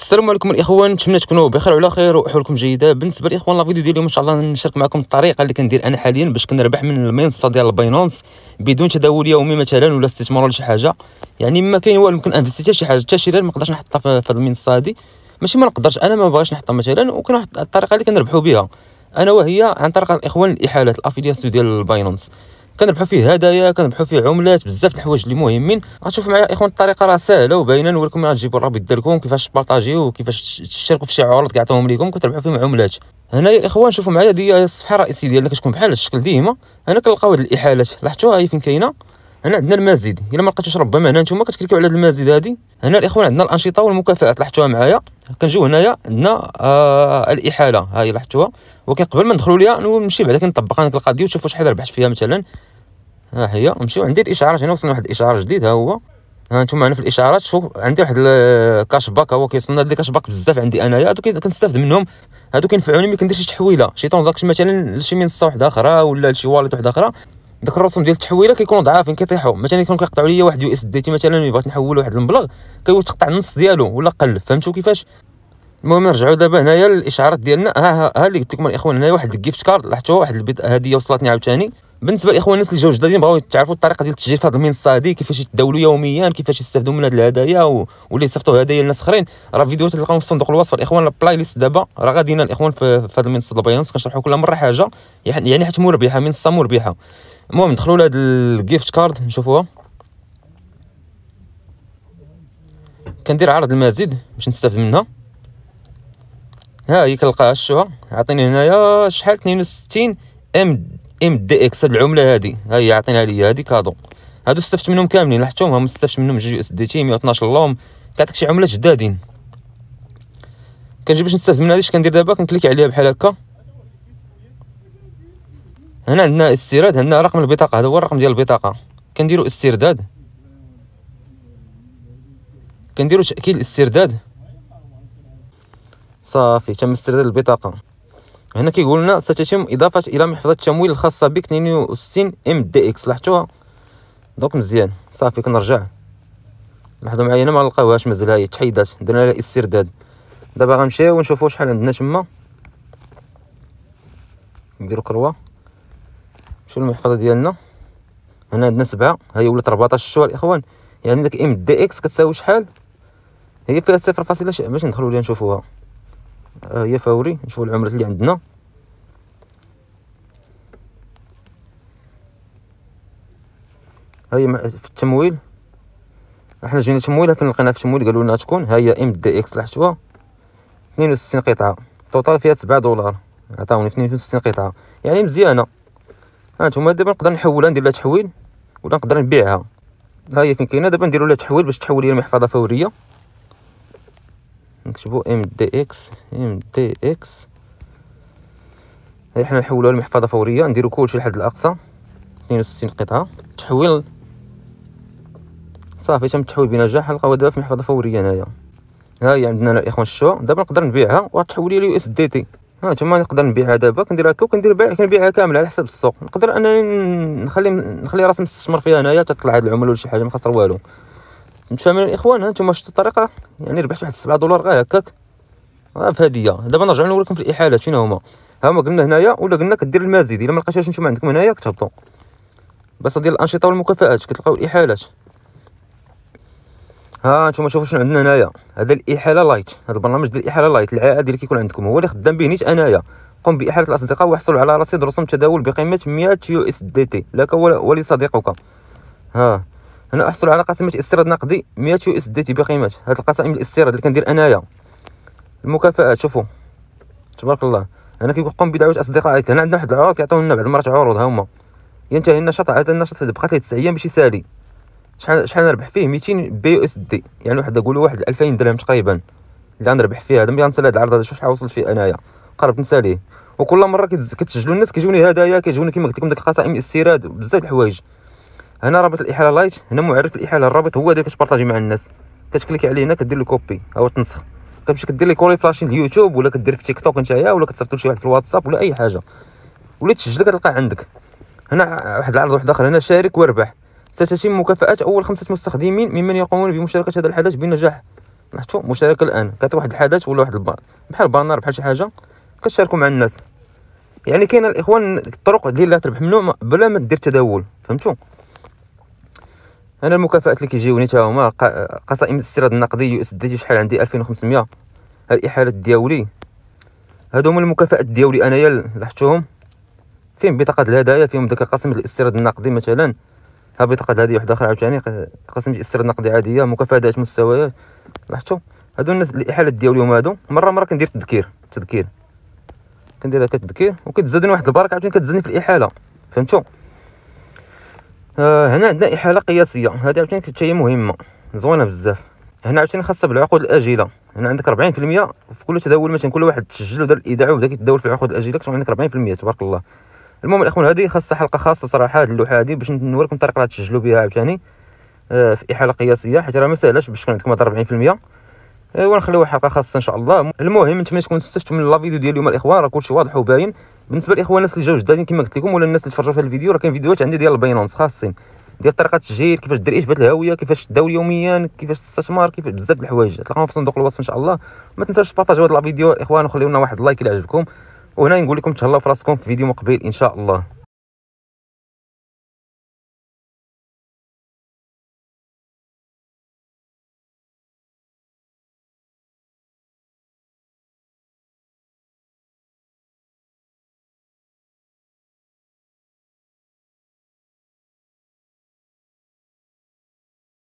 السلام عليكم الاخوان نتمنى تكونوا بخير وعلى خير وحولكم جيده بالنسبه للاخوان لا فيديو ديال اليوم ان شاء الله نشارك معكم الطريقه اللي كندير انا حاليا باش كنربح من المنصه ديال الباينونس بدون تداول يومي مثلا ولا استثمار ولا شي حاجه يعني ما كاين والو ممكن انفيستي حتى شي حاجه حتى شي ريال ما نقدرش نحطها في هذه المنصه هذه ماشي ما نقدرش انا ما باغيش نحطها مثلا وكاين واحد الطريقه اللي كنربحوا بها انا وهي عن طريق الاخوان الاحالات الافيلياسيون ديال الباينونس كنربحوا فيه هدايا كنربحوا فيه عملات بزاف الحوايج اللي مهمين غتشوفوا معايا اخوان الطريقه راه سهله وباينه نوريكم غتجيبوا الرابط ديالكم كيفاش تبارطاجيو وكيفاش تشتركوا في شي عروض كيعطيوهم ليكم كتربحوا فيهم عملات هنايا اخوان شوفوا معايا دي الصفحه الرئيسيه ديالنا كتكون بحال الشكل ديما هنا كنلقاو هاد الاحالات لاحظتوها هي فين كاينه هنا عندنا المزيد الا ما لقيتوش ربما هنا نتوما كتكليكيو على هذا المزيد هادي هنا الاخوان عندنا الانشطه والمكافآت لاحظتوها معايا كنجيو هنايا عندنا آه الاحاله ها هي لاحظتوها ولكن قبل ما ندخلوا ليها نمشي بعدا كنطبق انا القضيه وتشوفوا شحال ربحت فيها مثلا ها هي نمشيو عندي الاشعارات هنا وصلنا واحد الاشعار جديد ها هو ها نتوما هنا في الاشعارات شوف عندي واحد الكاش باك هو كيوصلنا هاد الكاش باك بزاف عندي انايا هادو كنستافد منهم هادو كينفعوني ملي كندير شي تحويله شي ترانزاكشن مثلا لشي منصه واحده اخرى ولا لشي واليت واحده اخرى داك الرسوم ديال التحويله كيكونوا ضعافين كيطيحوا مثلا كيكونوا كيقطعوا لي واحد يو اس دي تي مثلا ملي بغيت نحول واحد المبلغ تقطع النص ديالو ولا قل فهمتوا كيفاش المهم نرجعوا دابا هنايا للاشعارات ديالنا ها ها, ها اللي قلت لكم الاخوان هنايا واحد الجيفت كارد لاحظتوها واحد هديه وصلتني عاوتاني بالنسبه للاخوان الناس اللي جاوا جدادين بغاو يتعرفوا الطريقه ديال التسجيل في هذه المنصه هذه كيفاش يتداولوا يوميا كيفاش يستافدوا من هذه الهدايا و... واللي يصيفطوا هدايا لناس اخرين راه فيديو تلقاهم في صندوق الوصف الاخوان البلاي ليست دابا راه غادينا الاخوان في هذه المنصه البيانس يعني كنشرحوا كل مره حاجه يعني حيت مربحه منصه مربحه المهم ندخلوا لهاد الجيفت كارد نشوفوها كندير عرض المزيد باش نستافد منها ها هي كنلقاها شوها عطيني هنايا شحال 62 ام ام دي اكس هاد العمله هادي ها هي عطينها ليا هادي كادو هادو استفدت منهم كاملين لاحظتهم هما استفدت منهم جوج اس دي تي 112 اللهم كيعطيك شي عملات جدادين كنجي باش نستافد من هادي اش كندير دابا كنكليك عليها بحال هكا هنا عندنا استيراد عندنا رقم البطاقه هذا هو الرقم ديال البطاقه كنديروا استرداد كنديروا تاكيد الاسترداد صافي تم استرداد البطاقه هنا كيقول لنا ستتم اضافه الى محفظه التمويل الخاصه بك 62 ام دي اكس لاحظتوها دوك مزيان صافي كنرجع لاحظوا معايا هنا ما لقاوهاش مازال هي تحيدات درنا لها استرداد دابا غنمشيو ونشوفوا شحال عندنا تما نديرو كروه شوف المحفظه ديالنا هنا عندنا سبعة هي ولات 14 شهور الاخوان يعني داك ام دي اكس كتساوي شحال هي فيها صفر فاصلة ش... باش ندخلو ليها نشوفوها آه هي فوري نشوفو العملات اللي عندنا هي في التمويل احنا جينا تمويل فين لقيناها في التمويل قالوا لنا تكون ها هي ام دي اكس لاحظتوها 62 قطعه توتال فيها 7 دولار عطاوني 62 قطعه يعني مزيانه هانتوما دابا نقدر نحولها ندير لها تحويل ولا نقدر نبيعها ها هي فين كاينه دابا نديرو لها تحويل باش تحول لي المحفظه فوريه نكتبو ام دي اكس ام دي اكس هاي حنا نحولوها لمحفظه فوريه نديرو كلشي لحد الاقصى 62 قطعه تحويل صافي تم التحويل بنجاح نلقاو دابا في محفظه فوريه هنايا ها هي عندنا الاخوان الشو دابا نقدر نبيعها وتحول لي يو اس دي تي ها تما نقدر نبيعها دابا كندير هكا وكندير بيع كنبيعها كامله على حسب السوق نقدر انني نخلي نخلي راسي مستثمر فيها انايا تطلع هاد العمل ولا شي حاجه ما خسر والو متفاهمين الاخوان ها نتوما شفتوا الطريقه يعني ربحت واحد 7 دولار غير هكاك راه بهديه دابا نرجع نوريكم في الاحالات شنو هما ها هما قلنا هنايا ولا قلنا كدير المزيد الا ما لقيتوش نتوما عندكم هنايا كتهبطوا بس ديال الانشطه والمكافئات كتلقاو الاحالات ها نتوما شوفوا شنو عندنا هنايا هذا الاحاله لايت هذا البرنامج ديال الاحاله لايت العائد اللي كيكون عندكم هو اللي خدام به نيت انايا قم باحاله الاصدقاء واحصلوا على رصيد رسوم تداول بقيمه 100 يو اس دي تي لك ولصديقك ها هنا احصل على قسمه استيراد نقدي 100 يو اس دي تي بقيمه هاد القسائم الاستيراد اللي كندير انايا المكافآت شوفوا تبارك الله هنا كيقول قم بدعوه اصدقائك هنا عندنا واحد العروض كيعطيونا بعض المرات عروض ها هما ينتهي النشاط عاد النشاط بقات لي 9 ايام باش يسالي شحال شحال نربح فيه 200 بي او اس دي يعني واحد نقولوا واحد 2000 درهم تقريبا اللي غنربح فيه هذا ملي غنسالي هذا العرض هذا شوف شحال وصلت فيه انايا قربت نساليه وكل مره كتسجلوا الناس كيجوني هدايا كيجوني كما قلت لكم داك خصائم الاستيراد بزاف الحوايج هنا رابط الاحاله لايت هنا معرف الاحاله الرابط هو داك كتبارطاجي مع الناس كتكليك عليه هنا كدير له كوبي او تنسخ كتمشي كدير لي كولي فلاشين اليوتيوب ولا كدير في تيك توك نتايا ولا كتصيفط لشي واحد في الواتساب ولا اي حاجه ولا تسجل كتلقاه عندك هنا واحد العرض واحد اخر هنا شارك واربح ستتم مكافأة أول خمسة مستخدمين ممن يقومون بمشاركة هذا الحدث بنجاح لاحظتوا مشاركة الآن كانت واحد الحدث ولا واحد بحال بانر بحال شي حاجة كتشاركوا مع الناس يعني كاين الإخوان الطرق ديال تربح ممنوع بلا ما دير تداول فهمتوا انا المكافات اللي كيجيوني تا هما قصائم الاستيراد النقدي يو اس دي شحال عندي 2500 الاحالات الدولي هادو هما المكافات الدولي انايا لاحظتوهم فيهم بطاقه الهدايا فيهم داك قسم الاستيراد النقدي مثلا هابط قد هذه وحده اخرى عاوتاني خاصني نجي استرد نقدي عاديه مكافاه مستويات لاحظتوا هادو الناس الاحالات ديال اليوم هادو مره مره كندير التذكير التذكير كندير هكا تذكير وكتزادني واحد البركه عاوتاني كتزادني في الاحاله فهمتوا آه هنا عندنا احاله قياسيه هذه عاوتاني حتى مهمه زوينه بزاف هنا عاوتاني خاصه بالعقود الاجله هنا عندك 40% في كل تداول مثلا كل واحد تسجل ودار الايداع وبدا كيتداول في العقود الاجله كتكون عندك 40% تبارك الله المهم الاخوان هذه خاصها حلقه خاصه صراحه هذه اللوحه هذه باش نوريكم الطريقه اللي تسجلوا بها عاوتاني آه، في احاله قياسيه حيت راه ما ساهلاش باش تكون عندكم 40% آه ونخليوها حلقه خاصه ان شاء الله المهم نتمنى تكون استفدتوا من لا فيديو ديال اليوم الاخوان راه كلشي واضح وباين بالنسبه للاخوان الناس اللي جاوا جدادين كما قلت لكم ولا الناس اللي تفرجوا في الفيديو راه كاين فيديوهات عندي ديال البينونس خاصين ديال طريقه التسجيل كيفاش دير اثبات الهويه كيفاش تداول يوميا كيفاش تستثمر كيف بزاف د الحوايج تلقاهم في صندوق الوصف ان شاء الله ما تنساوش تبارطاجيو هذا الفيديو اخوان وخليونا واحد اللايك الى عجبكم وهنا نقول لكم تهلاو في راسكم في فيديو مقبل ان شاء الله